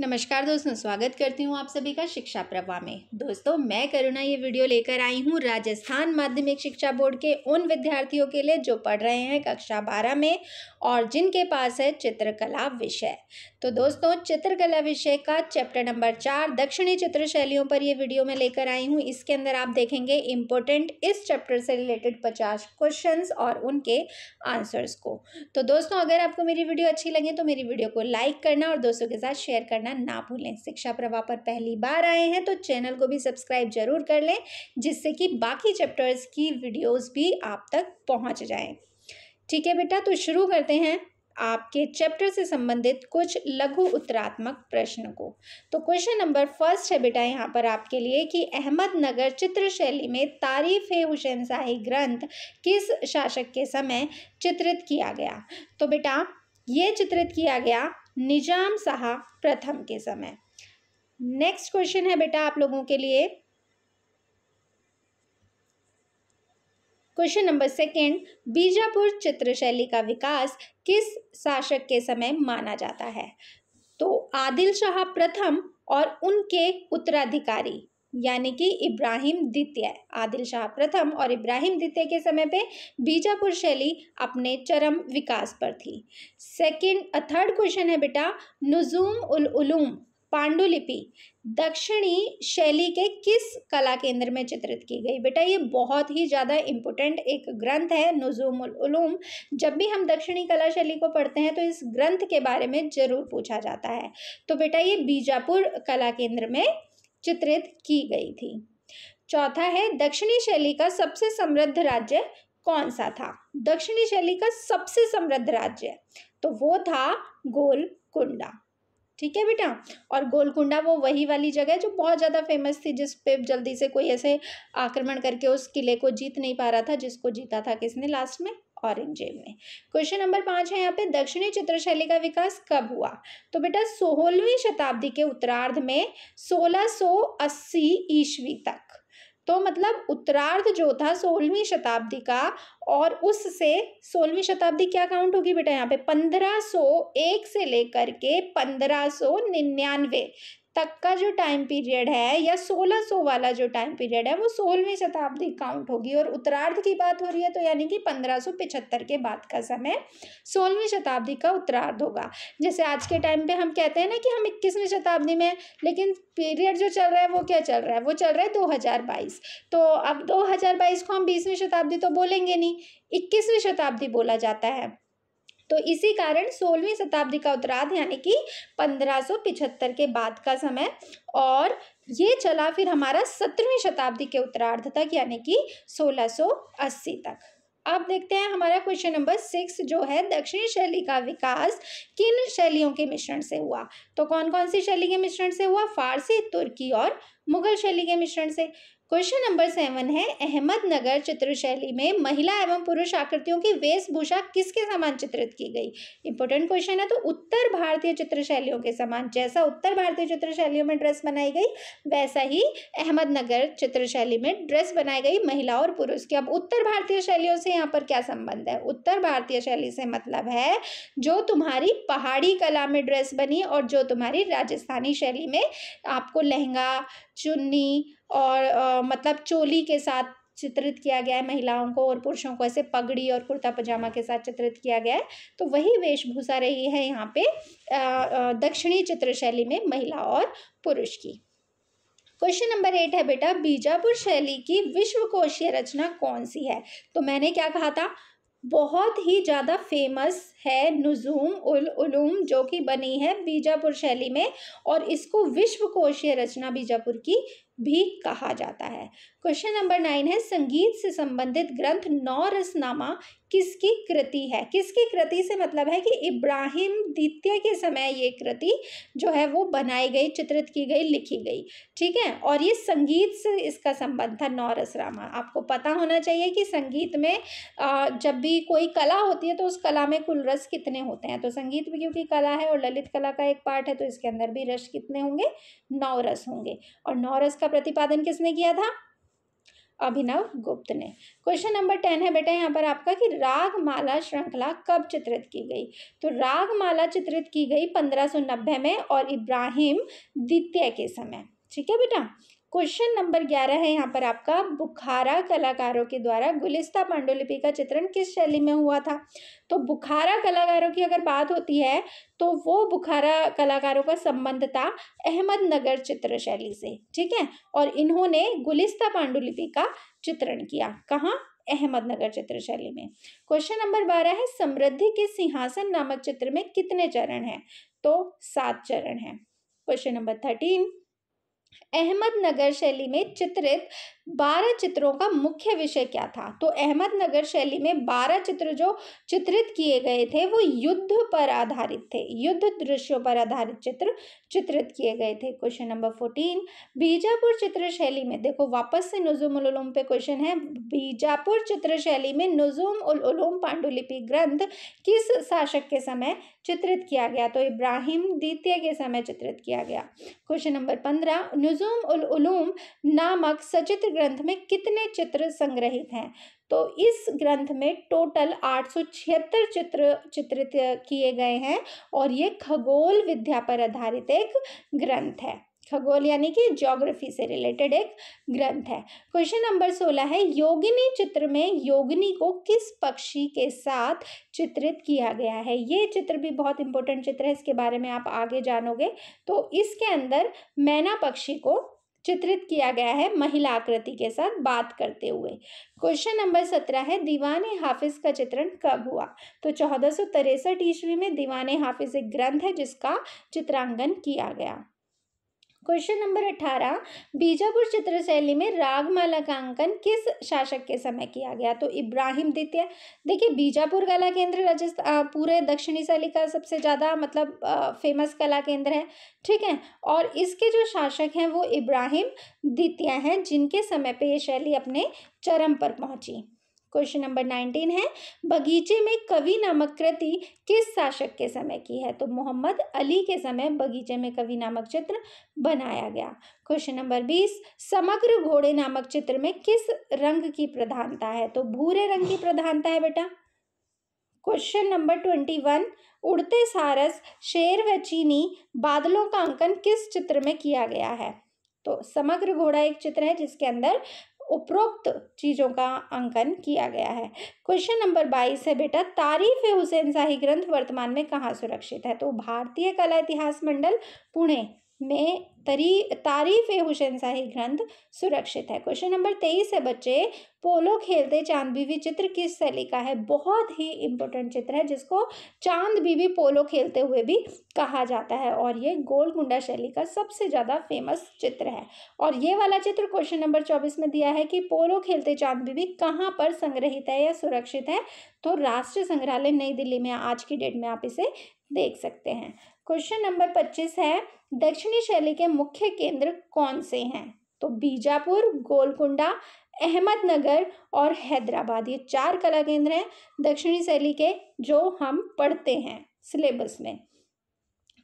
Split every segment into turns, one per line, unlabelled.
नमस्कार दोस्तों स्वागत करती हूँ आप सभी का शिक्षा प्रवाह में दोस्तों मैं करुणा ये वीडियो लेकर आई हूँ राजस्थान माध्यमिक शिक्षा बोर्ड के उन विद्यार्थियों के लिए जो पढ़ रहे हैं कक्षा बारह में और जिनके पास है चित्रकला विषय तो दोस्तों चित्रकला विषय का चैप्टर नंबर चार दक्षिणी चित्र शैलियों पर यह वीडियो मैं लेकर आई हूँ इसके अंदर आप देखेंगे इम्पोर्टेंट इस चैप्टर से रिलेटेड पचास क्वेश्चन और उनके आंसर्स को तो दोस्तों अगर आपको मेरी वीडियो अच्छी लगे तो मेरी वीडियो को लाइक करना और दोस्तों के साथ शेयर करना करना ना भूलें शिक्षा प्रवाह पर पहली बार आए हैं तो चैनल को भी सब्सक्राइब जरूर कर लें जिससे कि बाकी चैप्टर्स की वीडियोस भी आप तक पहुंच जाएं ठीक है बेटा तो शुरू करते हैं आपके चैप्टर से संबंधित कुछ लघु उत्तरात्मक प्रश्न को तो क्वेश्चन नंबर फर्स्ट है बेटा यहाँ पर आपके लिए कि अहमदनगर चित्र शैली में तारीफ है हुसैन शाही ग्रंथ किस शासक के समय चित्रित किया गया तो बेटा ये चित्रित किया गया निजाम शाह प्रथम के समय नेक्स्ट क्वेश्चन है बेटा आप लोगों के लिए क्वेश्चन नंबर सेकेंड बीजापुर चित्रशैली का विकास किस शासक के समय माना जाता है तो आदिल शाह प्रथम और उनके उत्तराधिकारी यानी कि इब्राहिम द्वितीय आदिल शाह प्रथम और इब्राहिम द्वितीय के समय पे बीजापुर शैली अपने चरम विकास पर थी सेकंड थर्ड क्वेश्चन है बेटा नुजूम उल उलूम पांडुलिपि दक्षिणी शैली के किस कला केंद्र में चित्रित की गई बेटा ये बहुत ही ज़्यादा इम्पोर्टेंट एक ग्रंथ है नजूमुल उलूम जब भी हम दक्षिणी कला शैली को पढ़ते हैं तो इस ग्रंथ के बारे में ज़रूर पूछा जाता है तो बेटा ये बीजापुर कला केंद्र में चित्रित की गई थी चौथा है दक्षिणी शैली का सबसे समृद्ध राज्य कौन सा था दक्षिणी शैली का सबसे समृद्ध राज्य तो वो था गोलकुंडा ठीक है बेटा और गोलकुंडा वो वही वाली जगह है जो बहुत ज़्यादा फेमस थी जिस पे जल्दी से कोई ऐसे आक्रमण करके उस किले को जीत नहीं पा रहा था जिसको जीता था किसने लास्ट में औरंग जेब में क्वेश्चन नंबर पाँच है यहाँ पे दक्षिणी चित्रशैली का विकास कब हुआ तो बेटा सोलहवीं शताब्दी के उत्तरार्ध में 1680 ईस्वी तक तो मतलब उत्तरार्ध जो था सोलहवीं शताब्दी का और उससे सोलहवीं शताब्दी क्या काउंट होगी बेटा यहाँ पे 1501 से लेकर के 1599 तक का जो टाइम पीरियड है या 1600 वाला जो टाइम पीरियड है वो सोलहवीं शताब्दी काउंट होगी और उत्तरार्ध की बात हो रही है तो यानी कि 1575 के बाद का समय सोलहवीं शताब्दी का उत्तरार्ध होगा जैसे आज के टाइम पे हम कहते हैं ना कि हम इक्कीसवीं शताब्दी में लेकिन पीरियड जो चल रहा है वो क्या चल रहा है वो चल रहा है दो तो अब दो को हम बीसवीं शताब्दी तो बोलेंगे नहीं इक्कीसवीं शताब्दी बोला जाता है तो इसी कारण सोलहवीं शताब्दी का उत्तराध यानी कि 1575 के बाद का समय और ये चला फिर हमारा सत्रहवीं शताब्दी के उत्तरार्ध तक यानी कि 1680 तक अब देखते हैं हमारा क्वेश्चन नंबर सिक्स जो है दक्षिणी शैली का विकास किन शैलियों के मिश्रण से हुआ तो कौन कौन सी शैली के मिश्रण से हुआ फारसी तुर्की और मुगल शैली के मिश्रण से क्वेश्चन नंबर सेवन है अहमदनगर चित्रशैली में महिला एवं पुरुष आकृतियों की वेशभूषा किसके समान चित्रित की गई इंपॉर्टेंट क्वेश्चन है तो उत्तर भारतीय चित्रशैलियों के समान जैसा उत्तर भारतीय चित्रशैलियों में ड्रेस बनाई गई वैसा ही अहमदनगर चित्रशैली में ड्रेस बनाई गई महिला और पुरुष की अब उत्तर भारतीय शैलियों से यहाँ पर क्या संबंध है उत्तर भारतीय शैली से मतलब है जो तुम्हारी पहाड़ी कला में ड्रेस बनी और जो तुम्हारी राजस्थानी शैली में आपको लहंगा चुन्नी और आ, मतलब चोली के साथ चित्रित किया गया है महिलाओं को और पुरुषों को ऐसे पगड़ी और कुर्ता पजामा के साथ चित्रित किया गया है तो वही वेशभूषा रही है यहाँ पे दक्षिणी चित्र शैली में महिला और पुरुष की क्वेश्चन नंबर एट है बेटा बीजापुर शैली की विश्वकोशीय रचना कौन सी है तो मैंने क्या कहा था बहुत ही ज़्यादा फेमस है नज़ूम उल उलूम जो कि बनी है बीजापुर शैली में और इसको विश्व कोशीय रचना बीजापुर की भी कहा जाता है क्वेश्चन नंबर नाइन है संगीत से संबंधित ग्रंथ नौ रसनामा किसकी कृति है किसकी कृति से मतलब है कि इब्राहिम द्वितीय के समय ये कृति जो है वो बनाई गई चित्रित की गई लिखी गई ठीक है और ये संगीत से इसका संबंध था नौरस रामा आपको पता होना चाहिए कि संगीत में जब भी कोई कला होती है तो उस कला में कुल रस कितने होते हैं तो संगीत भी क्योंकि कला है और ललित कला का एक पार्ट है तो इसके अंदर भी रस कितने होंगे नौ रस होंगे और नौ रस का प्रतिपादन किसने किया था अभिनव गुप्त ने क्वेश्चन नंबर टेन है बेटा यहाँ पर आपका कि राग माला श्रृंखला कब चित्रित की गई तो राग माला चित्रित की गई पंद्रह नब्बे में और इब्राहिम द्वितीय के समय ठीक है बेटा क्वेश्चन नंबर ग्यारह है यहाँ पर आपका बुखारा कलाकारों के द्वारा गुलिस्ता पांडुलिपि का चित्रण किस शैली में हुआ था तो बुखारा कलाकारों की अगर बात होती है तो वो बुखारा कलाकारों का संबंध था अहमदनगर चित्र शैली से ठीक है और इन्होंने गुलिस्ता पांडुलिपि का चित्रण किया कहाँ अहमदनगर चित्र शैली में क्वेश्चन नंबर बारह है समृद्धि के सिंहासन नामक चित्र में कितने चरण हैं तो सात चरण हैं क्वेश्चन नंबर थर्टीन अहमदनगर शैली में चित्रित बारह चित्रों का मुख्य विषय क्या था तो अहमदनगर शैली में बारह चित्र जो चित्रित किए गए थे वो युद्ध पर आधारित थे युद्ध दृश्यों पर आधारित चित्र चित्रित किए गए थे क्वेश्चन नंबर फोर्टीन बीजापुर चित्र शैली में देखो वापस से नजुमुल उलूम पे क्वेश्चन है बीजापुर चित्र शैली में नजुम उल उलूम पांडुलिपि ग्रंथ किस शासक के समय चित्रित किया गया तो इब्राहिम द्वितीय के समय चित्रित किया गया क्वेश्चन नंबर पंद्रह नजुम उल उलूम नामक सचित्र ग्रंथ में कितने चित्र संग्रहित हैं तो इस ग्रंथ में टोटल आठ चित्र चित्रित किए गए हैं और ये खगोल विद्या पर आधारित एक ग्रंथ है खगोल यानी कि ज्योग्राफी से रिलेटेड एक ग्रंथ है क्वेश्चन नंबर सोलह है योगिनी चित्र में योगिनी को किस पक्षी के साथ चित्रित किया गया है ये चित्र भी बहुत इंपॉर्टेंट चित्र है इसके बारे में आप आगे जानोगे तो इसके अंदर मैना पक्षी को चित्रित किया गया है महिला आकृति के साथ बात करते हुए क्वेश्चन नंबर सत्रह है दीवान हाफिज का चित्रण कब हुआ तो चौदह सौ ईस्वी में दीवान हाफिज एक ग्रंथ है जिसका चित्रांगन किया गया क्वेश्चन नंबर अठारह बीजापुर चित्रशैली में रागमाला का अंकन किस शासक के समय किया गया तो इब्राहिम द्वितीय देखिए बीजापुर कला केंद्र राजस्थान पूरे दक्षिणी शैली का सबसे ज़्यादा मतलब आ, फेमस कला केंद्र है ठीक है और इसके जो शासक हैं वो इब्राहिम द्वितीय हैं जिनके समय पे ये शैली अपने चरम पर पहुंची क्वेश्चन नंबर नाइनटीन है बगीचे में कवि नामक कृति किस शासक के समय की है तो मोहम्मद अली के समय बगीचे में कवि नामक चित्र बनाया गया क्वेश्चन नंबर बीस समग्र घोड़े नामक चित्र में किस रंग की प्रधानता है तो भूरे रंग की प्रधानता है बेटा क्वेश्चन नंबर ट्वेंटी वन उड़ते सारस शेर व चीनी बादलों का अंकन किस चित्र में किया गया है तो समग्र घोड़ा एक चित्र है जिसके अंदर उपरोक्त चीज़ों का अंकन किया गया है क्वेश्चन नंबर बाईस है बेटा तारीफ हुसैन शाही ग्रंथ वर्तमान में कहाँ सुरक्षित है तो भारतीय कला इतिहास मंडल पुणे में तरी तारीफ ए हुसैन शाही ग्रंथ सुरक्षित है क्वेश्चन नंबर तेईस है बच्चे पोलो खेलते चांद बीवी चित्र किस शैली का है बहुत ही इंपॉर्टेंट चित्र है जिसको चांद बीवी पोलो खेलते हुए भी कहा जाता है और ये गोलकुंडा शैली का सबसे ज़्यादा फेमस चित्र है और ये वाला चित्र क्वेश्चन नंबर चौबीस में दिया है कि पोलो खेलते चांद बीवी कहाँ पर संग्रहित है या सुरक्षित है तो राष्ट्रीय संग्रहालय नई दिल्ली में आज की डेट में आप इसे देख सकते हैं क्वेश्चन नंबर पच्चीस है दक्षिणी शैली के मुख्य केंद्र कौन से हैं तो बीजापुर गोलकुंडा अहमदनगर और हैदराबाद ये चार कला केंद्र हैं दक्षिणी शैली के जो हम पढ़ते हैं सिलेबस में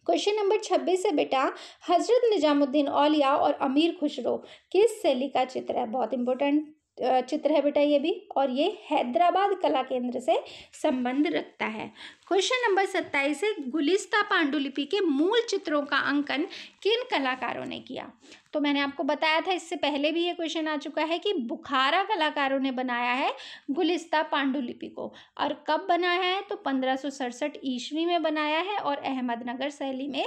क्वेश्चन नंबर छब्बीस है बेटा हजरत निजामुद्दीन औलिया और अमीर खुशरो किस शैली का चित्र है बहुत इंपॉर्टेंट चित्र है बेटा ये भी और ये हैदराबाद कला केंद्र से संबंध रखता है क्वेश्चन नंबर सत्ताईस है गुलिस्ता पांडुलिपि के मूल चित्रों का अंकन किन कलाकारों ने किया तो मैंने आपको बताया था इससे पहले भी ये क्वेश्चन आ चुका है कि बुखारा कलाकारों ने बनाया है गुलिस्ता पांडुलिपि को और कब बनाया है तो पंद्रह ईस्वी में बनाया है और अहमदनगर शैली में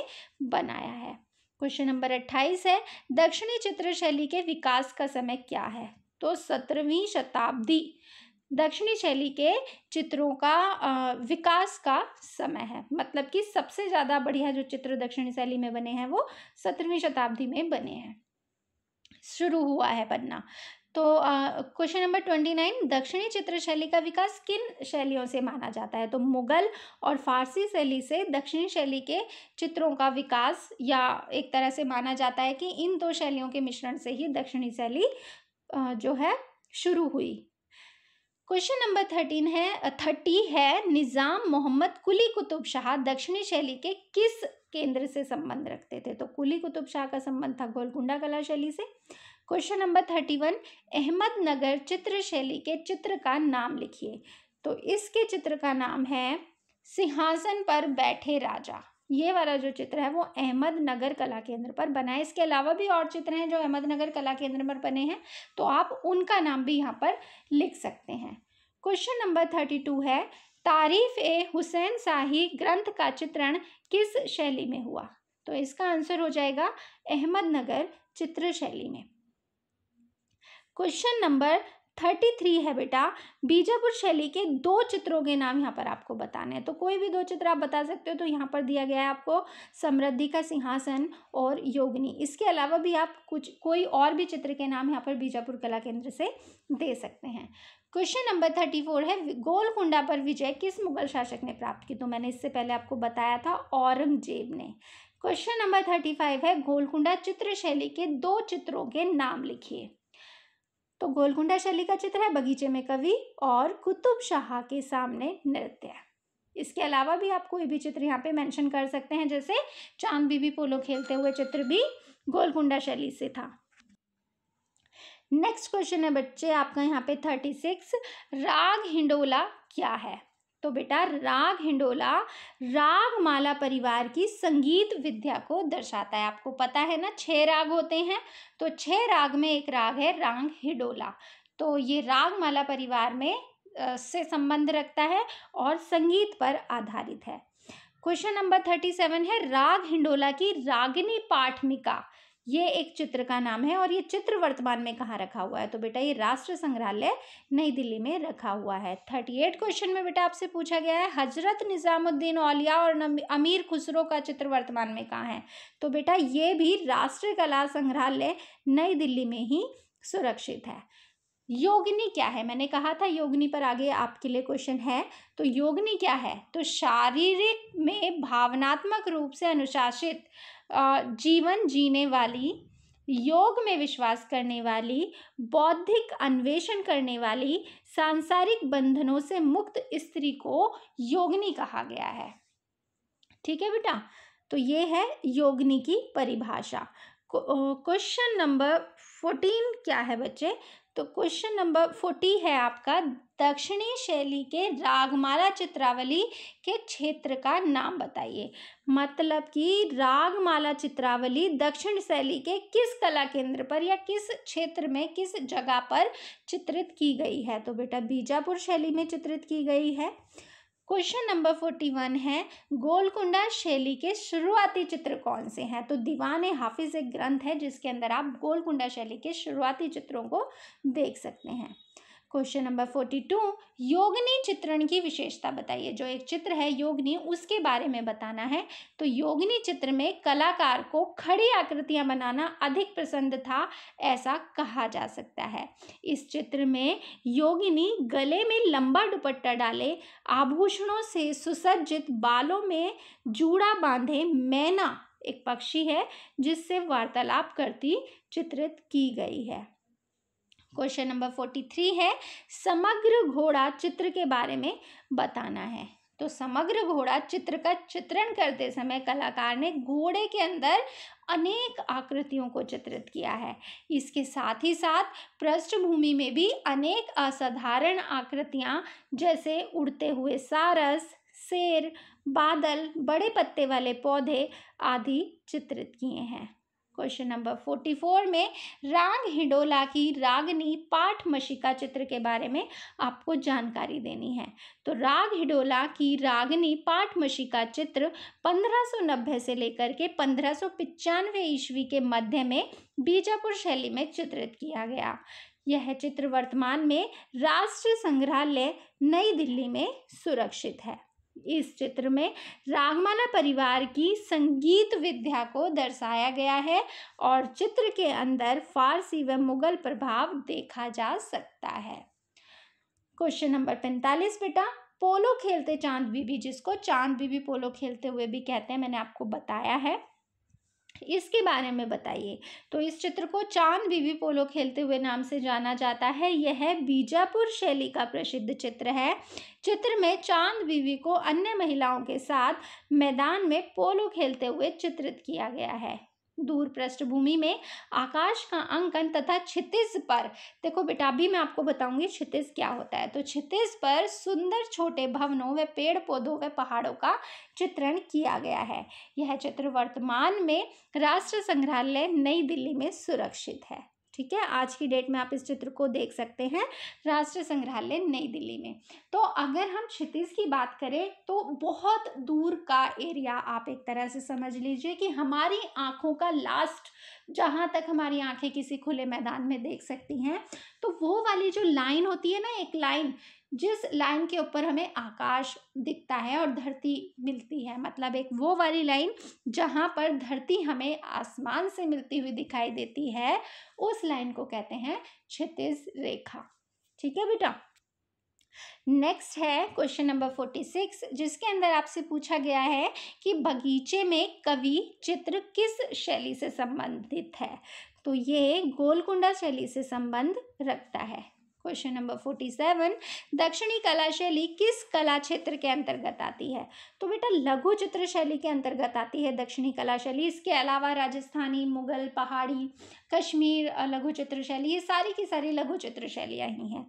बनाया है क्वेश्चन नंबर अट्ठाईस है दक्षिणी चित्र शैली के विकास का समय क्या है तो सत्रहवीं शताब्दी दक्षिणी शैली के चित्रों का विकास का समय है मतलब कि सबसे ज़्यादा बढ़िया जो चित्र दक्षिणी शैली में बने हैं वो सत्रहवीं शताब्दी में बने हैं शुरू हुआ है बनना तो क्वेश्चन नंबर ट्वेंटी नाइन दक्षिणी चित्र शैली का विकास किन शैलियों से माना जाता है तो मुगल और फारसी शैली से दक्षिणी शैली के चित्रों का विकास या एक तरह से माना जाता है कि इन दो शैलियों के मिश्रण से ही दक्षिणी शैली जो है शुरू हुई क्वेश्चन नंबर थर्टीन है थर्टी है निज़ाम मोहम्मद कुली कुतुब शाह दक्षिणी शैली के किस केंद्र से संबंध रखते थे तो कुली कुतुब शाह का संबंध था गोलकुंडा कला शैली से question number thirty one Ahmednagar चित्र शैली के चित्र का नाम लिखिए तो इसके चित्र का नाम है सिंहासन पर बैठे राजा ये वाला जो चित्र है वो अहमदनगर कला केंद्र पर बना है इसके अलावा भी और चित्र हैं जो अहमदनगर कला केंद्र पर बने हैं तो आप उनका नाम भी यहाँ पर लिख सकते हैं क्वेश्चन नंबर थर्टी टू है तारीफ ए हुसैन शाही ग्रंथ का चित्रण किस शैली में हुआ तो इसका आंसर हो जाएगा अहमदनगर चित्र शैली में क्वेश्चन नंबर थर्टी थ्री है बेटा बीजापुर शैली के दो चित्रों के नाम यहाँ पर आपको बताने हैं तो कोई भी दो चित्र आप बता सकते हो तो यहाँ पर दिया गया है आपको समृद्धि का सिंहासन और योगनी इसके अलावा भी आप कुछ कोई और भी चित्र के नाम यहाँ पर बीजापुर कला केंद्र से दे सकते हैं क्वेश्चन नंबर थर्टी फोर है गोलकुंडा पर विजय किस मुगल शासक ने प्राप्त की तो मैंने इससे पहले आपको बताया था औरंगजेब ने क्वेश्चन नंबर थर्टी फाइव है गोलकुंडा चित्र शैली के दो चित्रों के नाम लिखिए तो गोलकुंडा शैली का चित्र है बगीचे में कवि और कुतुब शाह के सामने नृत्य इसके अलावा भी आप कोई भी चित्र यहाँ पे मेंशन कर सकते हैं जैसे चांद बीबी पोलो खेलते हुए चित्र भी गोलकुंडा शैली से था नेक्स्ट क्वेश्चन है बच्चे आपका यहाँ पे थर्टी सिक्स राग हिंडोला क्या है तो बेटा राग हिंडोला राग माला परिवार की संगीत विद्या को दर्शाता है आपको पता है ना छह राग होते हैं तो छह राग में एक राग है राग हिंडोला तो ये राग माला परिवार में से संबंध रखता है और संगीत पर आधारित है क्वेश्चन नंबर थर्टी सेवन है राग हिंडोला की रागिनी पाठमिका ये एक चित्र का नाम है और ये चित्र वर्तमान में कहाँ रखा हुआ है तो बेटा ये राष्ट्र संग्रहालय नई दिल्ली में रखा हुआ है थर्टी एट क्वेश्चन में बेटा आपसे पूछा गया है हजरत निज़ामुद्दीन औलिया और अमीर खुसरो का चित्र वर्तमान में कहाँ है तो बेटा ये भी राष्ट्रीय कला संग्रहालय नई दिल्ली में ही सुरक्षित है योगिनी क्या है मैंने कहा था योगिनी पर आगे आपके लिए क्वेश्चन है तो योगिनी क्या है तो शारीरिक में भावनात्मक रूप से अनुशासित जीवन जीने वाली योग में विश्वास करने वाली बौद्धिक अन्वेषण करने वाली सांसारिक बंधनों से मुक्त स्त्री को योगनी कहा गया है ठीक है बेटा तो ये है योगनी की परिभाषा क्वेश्चन नंबर फोर्टीन क्या है बच्चे तो क्वेश्चन नंबर फोर्टी है आपका दक्षिणी शैली के रागमाला चित्रावली के क्षेत्र का नाम बताइए मतलब कि रागमाला चित्रावली दक्षिण शैली के किस कला केंद्र पर या किस क्षेत्र में किस जगह पर चित्रित की गई है तो बेटा बीजापुर शैली में चित्रित की गई है क्वेश्चन नंबर फोर्टी वन है गोलकुंडा शैली के शुरुआती चित्र कौन से हैं तो दीवान हाफिज एक ग्रंथ है जिसके अंदर आप गोलकुंडा शैली के शुरुआती चित्रों को देख सकते हैं क्वेश्चन नंबर फोर्टी टू योगनी चित्रण की विशेषता बताइए जो एक चित्र है योगनी उसके बारे में बताना है तो योगनी चित्र में कलाकार को खड़ी आकृतियां बनाना अधिक पसंद था ऐसा कहा जा सकता है इस चित्र में योगिनी गले में लंबा दुपट्टा डाले आभूषणों से सुसज्जित बालों में जूड़ा बांधे मैना एक पक्षी है जिससे वार्तालाप करती चित्रित की गई है क्वेश्चन नंबर फोर्टी थ्री है समग्र घोड़ा चित्र के बारे में बताना है तो समग्र घोड़ा चित्र का चित्रण करते समय कलाकार ने घोड़े के अंदर अनेक आकृतियों को चित्रित किया है इसके साथ ही साथ पृष्ठभूमि में भी अनेक असाधारण आकृतियाँ जैसे उड़ते हुए सारस शेर बादल बड़े पत्ते वाले पौधे आदि चित्रित किए हैं क्वेश्चन नंबर फोर्टी फोर में राग हिडोला की रागनी पाठ मशिका चित्र के बारे में आपको जानकारी देनी है तो राग हिडोला की रागनी पाठ मशिका चित्र पंद्रह सौ नब्बे से लेकर के पंद्रह सौ ईस्वी के मध्य में बीजापुर शैली में चित्रित किया गया यह चित्र वर्तमान में राष्ट्रीय संग्रहालय नई दिल्ली में सुरक्षित है इस चित्र में रागमाला परिवार की संगीत विद्या को दर्शाया गया है और चित्र के अंदर फारसी व मुगल प्रभाव देखा जा सकता है क्वेश्चन नंबर पैंतालीस बेटा पोलो खेलते चांद बीबी जिसको चांद बीबी पोलो खेलते हुए भी कहते हैं मैंने आपको बताया है इसके बारे में बताइए तो इस चित्र को चांद बीवी पोलो खेलते हुए नाम से जाना जाता है यह बीजापुर शैली का प्रसिद्ध चित्र है चित्र में चांद बीवी को अन्य महिलाओं के साथ मैदान में पोलो खेलते हुए चित्रित किया गया है दूर पृष्ठभूमि में आकाश का अंकन तथा क्षितिज पर देखो बेटा अभी मैं आपको बताऊंगी क्षितिज क्या होता है तो क्षितिज पर सुंदर छोटे भवनों व पेड़ पौधों व पहाड़ों का चित्रण किया गया है यह चित्र वर्तमान में राष्ट्र संग्रहालय नई दिल्ली में सुरक्षित है ठीक है आज की डेट में आप इस चित्र को देख सकते हैं राष्ट्रीय संग्रहालय नई दिल्ली में तो अगर हम क्षितिज की बात करें तो बहुत दूर का एरिया आप एक तरह से समझ लीजिए कि हमारी आँखों का लास्ट जहाँ तक हमारी आँखें किसी खुले मैदान में देख सकती हैं तो वो वाली जो लाइन होती है ना एक लाइन जिस लाइन के ऊपर हमें आकाश दिखता है और धरती मिलती है मतलब एक वो वाली लाइन जहाँ पर धरती हमें आसमान से मिलती हुई दिखाई देती है उस लाइन को कहते हैं क्षितिज रेखा ठीक है बेटा नेक्स्ट है क्वेश्चन नंबर फोर्टी सिक्स जिसके अंदर आपसे पूछा गया है कि बगीचे में कवि चित्र किस शैली से संबंधित है तो ये गोलकुंडा शैली से संबंध रखता है क्वेश्चन नंबर फोर्टी सेवन दक्षिणी कला शैली किस कला क्षेत्र के अंतर्गत आती है तो बेटा लघु चित्र शैली के अंतर्गत आती है दक्षिणी कला शैली इसके अलावा राजस्थानी मुगल पहाड़ी कश्मीर लघु चित्र शैली ये सारी की सारी लघु चित्र शैलियाँ ही हैं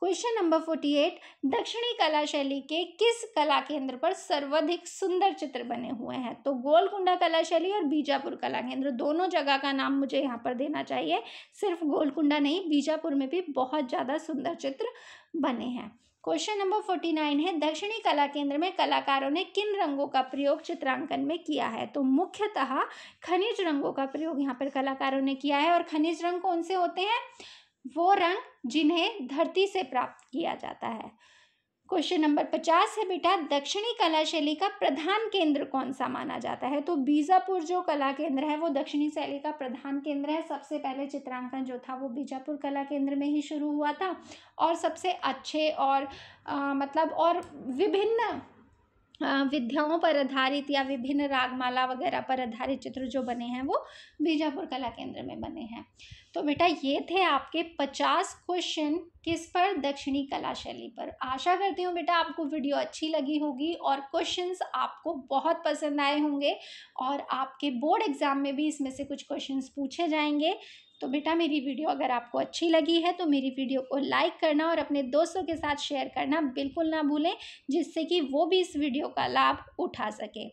क्वेश्चन नंबर फोर्टी एट दक्षिणी कला शैली के किस कला केंद्र पर सर्वाधिक सुंदर चित्र बने हुए हैं तो गोलकुंडा कला शैली और बीजापुर कला केंद्र दोनों जगह का नाम मुझे यहाँ पर देना चाहिए सिर्फ गोलकुंडा नहीं बीजापुर में भी बहुत ज़्यादा सुंदर चित्र बने हैं क्वेश्चन नंबर फोर्टी नाइन है दक्षिणी कला केंद्र में कलाकारों ने किन रंगों का प्रयोग चित्रांकन में किया है तो मुख्यतः खनिज रंगों का प्रयोग यहाँ पर कलाकारों ने किया है और खनिज रंग कौन से होते हैं वो रंग जिन्हें धरती से प्राप्त किया जाता है क्वेश्चन नंबर पचास है बेटा दक्षिणी कला शैली का प्रधान केंद्र कौन सा माना जाता है तो बीजापुर जो कला केंद्र है वो दक्षिणी शैली का प्रधान केंद्र है सबसे पहले चित्रांकन जो था वो बीजापुर कला केंद्र में ही शुरू हुआ था और सबसे अच्छे और आ, मतलब और विभिन्न विद्याओं पर आधारित या विभिन्न रागमाला वगैरह पर आधारित चित्र जो बने हैं वो बीजापुर कला केंद्र में बने हैं तो बेटा ये थे आपके पचास क्वेश्चन किस पर दक्षिणी कला शैली पर आशा करती हूँ बेटा आपको वीडियो अच्छी लगी होगी और क्वेश्चंस आपको बहुत पसंद आए होंगे और आपके बोर्ड एग्ज़ाम में भी इसमें से कुछ क्वेश्चंस पूछे जाएंगे तो बेटा मेरी वीडियो अगर आपको अच्छी लगी है तो मेरी वीडियो को लाइक करना और अपने दोस्तों के साथ शेयर करना बिल्कुल ना भूलें जिससे कि वो भी इस वीडियो का लाभ उठा सके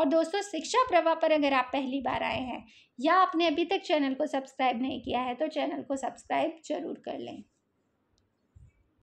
और दोस्तों शिक्षा प्रवाह पर अगर आप पहली बार आए हैं या आपने अभी तक चैनल को सब्सक्राइब नहीं किया है तो चैनल को सब्सक्राइब जरूर कर लें